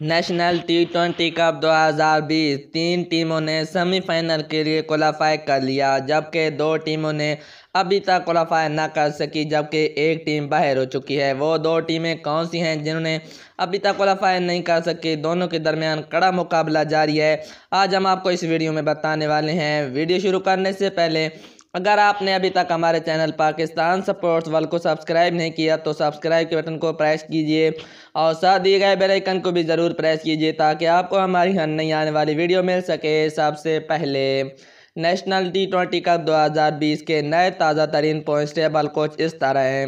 national T twenty cup دو ہزار بیس تین ٹیموں نے سیمی فائنل کے لیے کولافائی کر لیا جبکہ دو ٹیموں نے ابھی تک کولافائی نہ کر سکی جبکہ ایک ٹیم باہر ہو چکی ہے وہ دو ٹیمیں کون سی ہیں جنہوں نے ابھی تک کوالیفائی نہیں کر سکی دونوں کے درمیان کڑا مقابلہ جاری ہے آج ہم آپ کو اس ویڈیو میں بتانے والے ہیں ویڈیو شروع کرنے سے پہلے اگر آپ نے ابھی تک ہمارے چینل پاکستان سپورٹس ول کو سبسکرائب نہیں کیا تو سبسکرائب کے بٹن کو پریس کیجئے اور ساتھ دیے گئے بیل آئکن کو بھی ضرور پریس کیجئے تاکہ آپ کو ہماری ہر نئی آنے والی ویڈیو مل سکے سب سے پہلے نیشنل ٹی ٹوئنٹی کپ دو ہزار بیس کے نئے تازہ ترین پوائنٹس ٹیبل کوچ اس طرح ہیں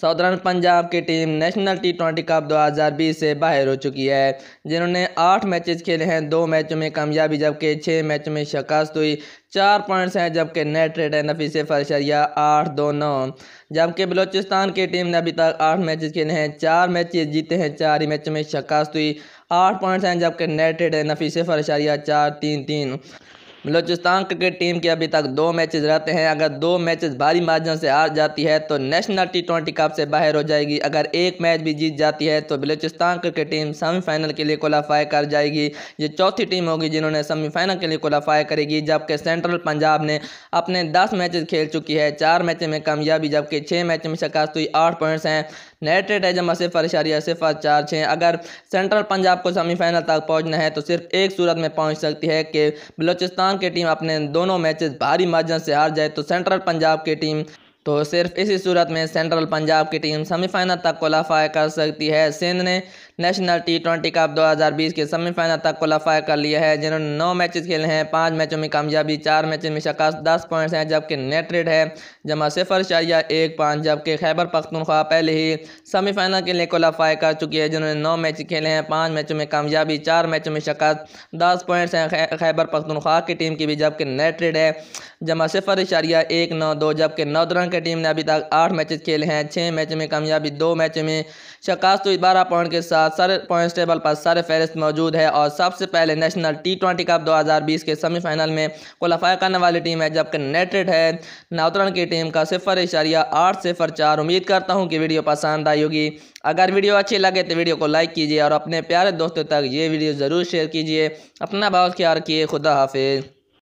سودرن پنجاب کی team national T twenty cup دو ہزار بیس سے باہر ہو چکی ہے جنہوں نے آٹھ میچز کھیلے ہیں دو میچوں میں کامیابی جبکہ چھ میچوں میں شکاست ہوئی چار پوائنٹس ہیں جبکہ نیٹ ریٹ ہے نفیس فر اشریا آٹھ دو نو جبکہ بلوچستان کی ٹیم نے ابھی تک آٹھ میچز کھیلے ہیں چار میچز جیتے ہیں چار ہی میچوں میں شکاست ہوئی آٹھ پوائنٹس ہیں جبکہ نیٹ ریٹ ہے نفیس فر اشریا چار تین تین بلوچستان کرکٹ ٹیم کے ابھی تک دو میچز رہتے ہیں اگر دو میچز بھاری مارجن سے آ جاتی ہے تو نیشنل ٹی ٹوئنٹی کپ سے باہر ہو جائے گی اگر ایک میچ بھی جیت جاتی ہے تو Balochistan cricket team semi final کے لیے کوالیفائی کر جائے گی یہ چوتھی ٹیم ہوگی جنہوں نے سیمی فائنل کے لیے کوالیفائی کرے گی جبکہ سینٹرل پنجاب نے اپنے دس میچز کھیل چکی ہے چار میچ میں کامیابی جبکہ چھ میچ میں شکاست ہوئی آٹھ پوائنٹس ہیں نیٹڈ ایجم صفر اشاریہ صفر چار چھ اگر سینٹرل پنجاب کو سیمی فائنل تک پہنچنا ہے تو صرف ایک صورت میں پہنچ سکتی ہے کہ بلوچستان پاکستان کی ٹیم اپنے دونوں میچز بھاری مارجن سے ہار جائے تو سینٹرل پنجاب کی ٹیم تو صرف اسی صورت میں سینٹرل پنجاب کی ٹیم سیمی فائنل تک کوالیفائی کر سکتی ہے سندھ نے نیشنل ٹی ٹونٹی کپ دو ہزار بیس کے سیمی فائنل تک کوالیفائی کر لیا ہے جنہوں نے نو میچز کھیلے ہیں پانچ میچوں میں کامیابی چار میچوں میں شکست دس پوائنٹس ہیں جبکہ نیٹ ریڈ ہے جمع صفر اشاریہ ایک پانچ جبکہ خیبر پختونخوا پہلے ہی سیمی فائنل کے لیے کوالیفائی کر چکی ہے جنہوں نے نو میچز کھیلے ہیں پانچ میچوں میں کامیابی چار میچوں میں شکست دس پوائنٹس ہیں خیبر پختونخوا کی ٹیم کی بھی جبکہ نیٹ ریڈ ہے جمع صفر اشاریہ ایک نو دو جبکہ نو کی ٹیم نے ابھی تک آٹھ میچز کھیلے ہیں چھ میچوں میں کامیابی دو میچوں میں شکست و بارہ پوائنٹ کے ساتھ سارے سارے پوائنٹس ٹیبل موجود ہے اور سب سے پہلے نیشنل ٹی کپ دو ہزار بیس کے سیمی فائنل میں کوالیفائی کرنے والی ٹیم ہے جبکہ ہے کی ٹیم کا صفر اشاریہ آٹھ صفر چار امید کرتا ہوں کہ ویڈیو پسند آئی ہوگی اگر ویڈیو اچھی لگے تو ویڈیو کو لائک کیجیے اور اپنے پیارے دوستوں تک یہ ویڈیو ضرور شیئر کیجیے اپنا بہت خیال رکھیے خدا حافظ